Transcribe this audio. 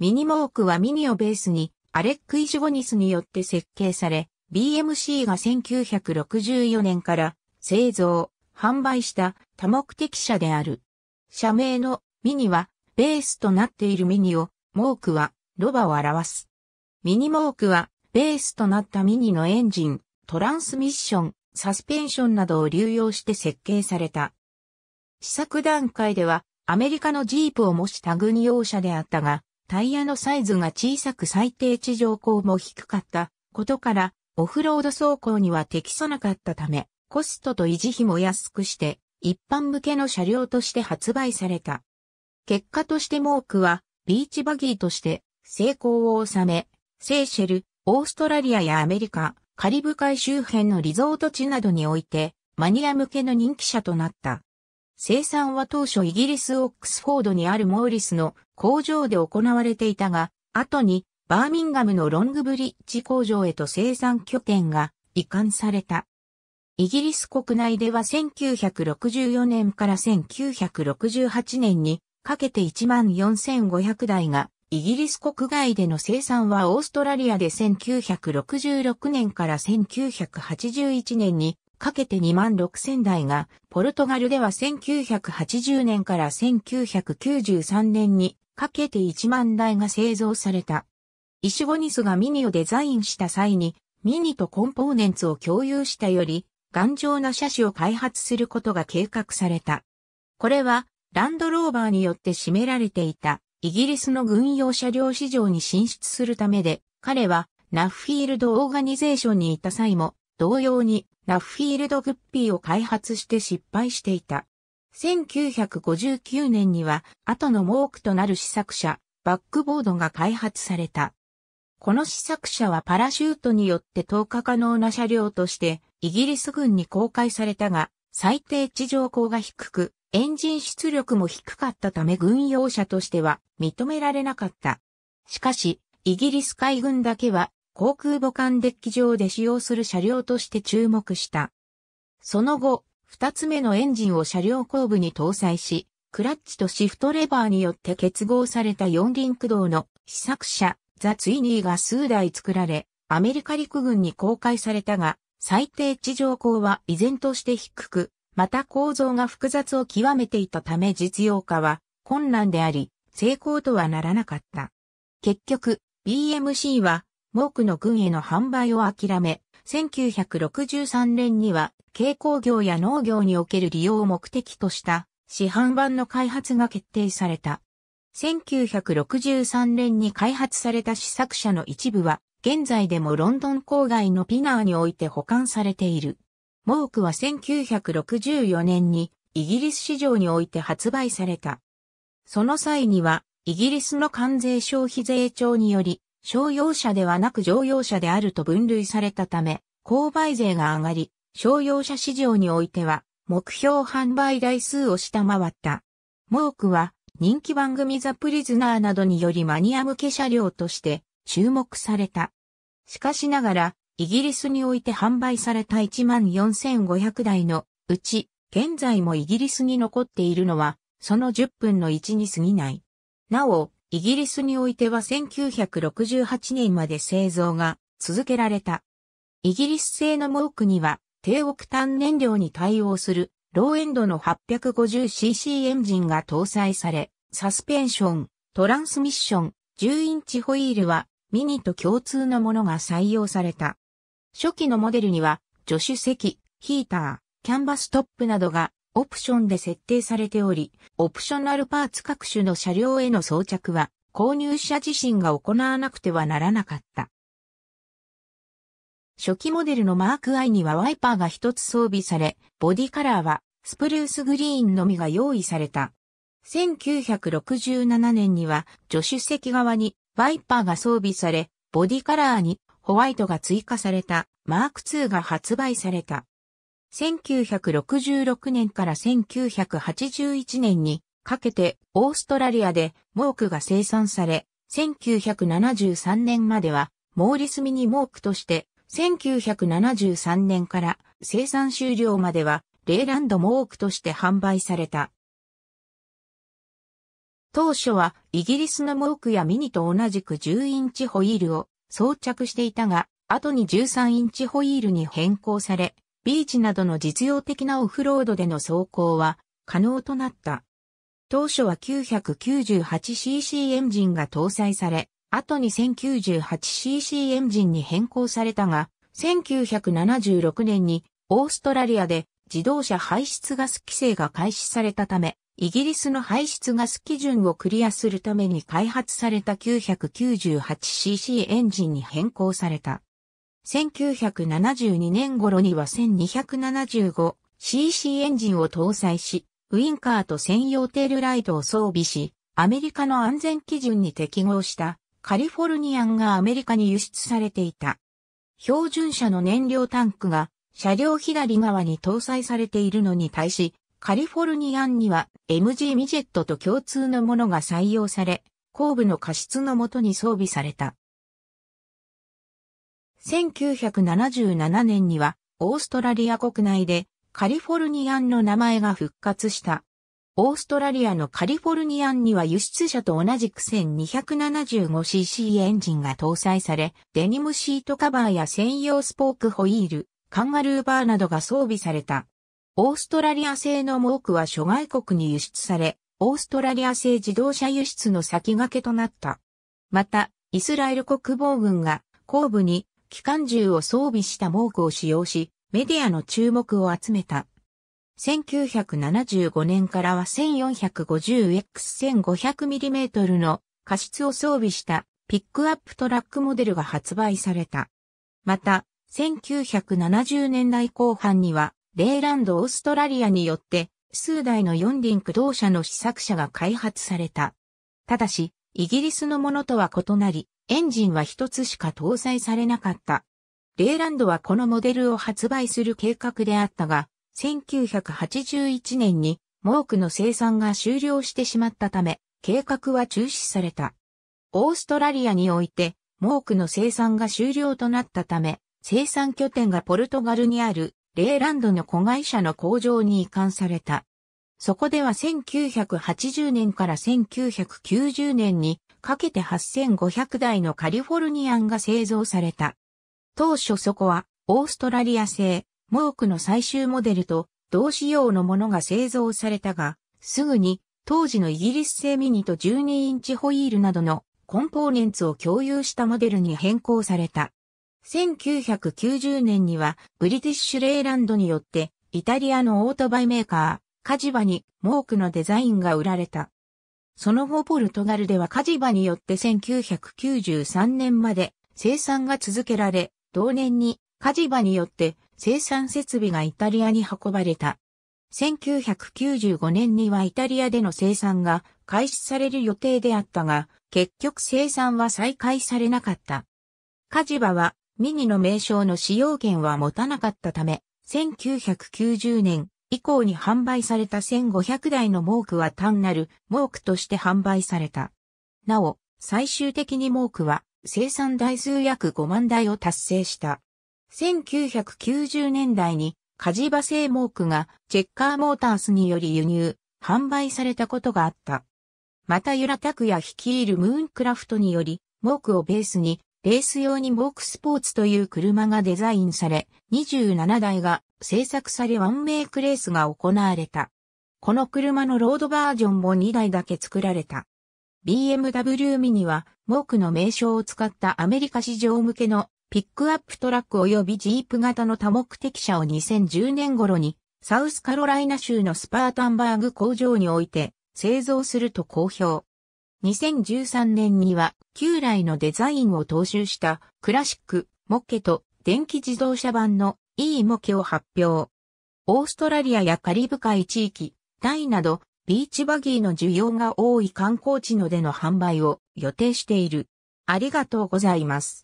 ミニモークはミニをベースにアレック・イジュゴニスによって設計され、BMC が1964年から製造、販売した多目的車である。社名のミニはベースとなっているミニを、モークはロバを表す。ミニモークはベースとなったミニのエンジン、トランスミッション、サスペンションなどを流用して設計された。試作段階ではアメリカのジープを模した軍用車であったが、タイヤのサイズが小さく最低地上高も低かったことから、オフロード走行には適さなかったため、コストと維持費も安くして、一般向けの車両として発売された。結果としてモークは、ビーチバギーとして成功を収め、セーシェル、オーストラリアやアメリカ、カリブ海周辺のリゾート地などにおいて、マニア向けの人気車となった。生産は当初イギリスオックスフォードにあるモーリスの工場で行われていたが、後にバーミンガムのロングブリッジ工場へと生産拠点が移管された。イギリス国内では1964年から1968年にかけて14,500台がイギリス国外での生産はオーストラリアで1966年から1981年にかけて2万6000台が、ポルトガルでは1980年から1993年にかけて1万台が製造された。イシュゴニスがミニをデザインした際に、ミニとコンポーネンツを共有したより、頑丈な車種を開発することが計画された。これは、ランドローバーによって占められていた、イギリスの軍用車両市場に進出するためで、彼は、ナフフィールドオーガニゼーションにいた際も、同様に、ナフフィールドグッピーを開発して失敗していた。1959年には、後の猛区となる試作車、バックボードが開発された。この試作車はパラシュートによって投下可能な車両として、イギリス軍に公開されたが、最低地上高が低く、エンジン出力も低かったため軍用車としては認められなかった。しかし、イギリス海軍だけは航空母艦デッキ上で使用する車両として注目した。その後、二つ目のエンジンを車両後部に搭載し、クラッチとシフトレバーによって結合された四輪駆動の試作車、ザ・ツイニーが数台作られ、アメリカ陸軍に公開されたが、最低地上高は依然として低く、また構造が複雑を極めていたため実用化は困難であり、成功とはならなかった。結局、BMC は、モークの軍への販売を諦め、1963年には軽工業や農業における利用を目的とした市販版の開発が決定された。1963年に開発された試作車の一部は現在でもロンドン郊外のピナーにおいて保管されている。モークは1964年にイギリス市場において発売された。その際にはイギリスの関税消費税庁により商用車ではなく乗用車であると分類されたため、購買税が上がり、商用車市場においては、目標販売台数を下回った。モークは、人気番組ザ・プリズナーなどによりマニア向け車両として注目された。しかしながら、イギリスにおいて販売された14,500台のうち、現在もイギリスに残っているのは、その10分の1に過ぎない。なお、イギリスにおいては1968年まで製造が続けられた。イギリス製のモークには低オクタン燃料に対応するローエンドの 850cc エンジンが搭載され、サスペンション、トランスミッション、10インチホイールはミニと共通のものが採用された。初期のモデルには助手席、ヒーター、キャンバストップなどがオプションで設定されており、オプショナルパーツ各種の車両への装着は、購入者自身が行わなくてはならなかった。初期モデルのマーク I にはワイパーが一つ装備され、ボディカラーはスプルースグリーンのみが用意された。1967年には助手席側にワイパーが装備され、ボディカラーにホワイトが追加されたマーク2が発売された。1966年から1981年にかけてオーストラリアでモークが生産され、1973年まではモーリスミニモークとして、1973年から生産終了まではレイランドモークとして販売された。当初はイギリスのモークやミニと同じく10インチホイールを装着していたが、後に13インチホイールに変更され、ビーチなどの実用的なオフロードでの走行は可能となった。当初は 998cc エンジンが搭載され、後に 1098cc エンジンに変更されたが、1976年にオーストラリアで自動車排出ガス規制が開始されたため、イギリスの排出ガス基準をクリアするために開発された 998cc エンジンに変更された。1972年頃には 1275cc エンジンを搭載し、ウインカーと専用テールライトを装備し、アメリカの安全基準に適合したカリフォルニアンがアメリカに輸出されていた。標準車の燃料タンクが車両左側に搭載されているのに対し、カリフォルニアンには MG ミジェットと共通のものが採用され、後部の過失のもとに装備された。1977年にはオーストラリア国内でカリフォルニアンの名前が復活した。オーストラリアのカリフォルニアンには輸出車と同じく 1275cc エンジンが搭載され、デニムシートカバーや専用スポークホイール、カンガルーバーなどが装備された。オーストラリア製のモークは諸外国に輸出され、オーストラリア製自動車輸出の先駆けとなった。また、イスラエル国防軍が後部に機関銃を装備したークを使用し、メディアの注目を集めた。1975年からは 1450X1500mm の過失を装備したピックアップトラックモデルが発売された。また、1970年代後半には、レイランドオーストラリアによって、数台の四輪駆動車の試作車が開発された。ただし、イギリスのものとは異なり、エンジンは一つしか搭載されなかった。レーランドはこのモデルを発売する計画であったが、1981年にモークの生産が終了してしまったため、計画は中止された。オーストラリアにおいて、モークの生産が終了となったため、生産拠点がポルトガルにあるレーランドの子会社の工場に移管された。そこでは1980年から1990年にかけて8500台のカリフォルニアンが製造された。当初そこは、オーストラリア製、モークの最終モデルと同仕様のものが製造されたが、すぐに当時のイギリス製ミニと12インチホイールなどのコンポーネンツを共有したモデルに変更された。1990年にはブリティッシュレイランドによってイタリアのオートバイメーカー、カジバにモークのデザインが売られた。その後ポルトガルではカジバによって1993年まで生産が続けられ、同年にカジバによって生産設備がイタリアに運ばれた。1995年にはイタリアでの生産が開始される予定であったが、結局生産は再開されなかった。カジバはミニの名称の使用権は持たなかったため、1990年以降に販売された1500台のモークは単なるモークとして販売された。なお、最終的にモークは生産台数約5万台を達成した。1990年代にカジバ製モークがチェッカーモータースにより輸入、販売されたことがあった。またユラタクヤ率いるムーンクラフトにより、モークをベースにレース用にボークスポーツという車がデザインされ、27台が製作されワンメイクレースが行われた。この車のロードバージョンも2台だけ作られた。BMW ミニは、モークの名称を使ったアメリカ市場向けのピックアップトラック及びジープ型の多目的車を2010年頃にサウスカロライナ州のスパータンバーグ工場において製造すると公表。2013年には旧来のデザインを踏襲したクラシック、モッケと電気自動車版の E モケを発表。オーストラリアやカリブ海地域、タイなどビーチバギーの需要が多い観光地のでの販売を予定している。ありがとうございます。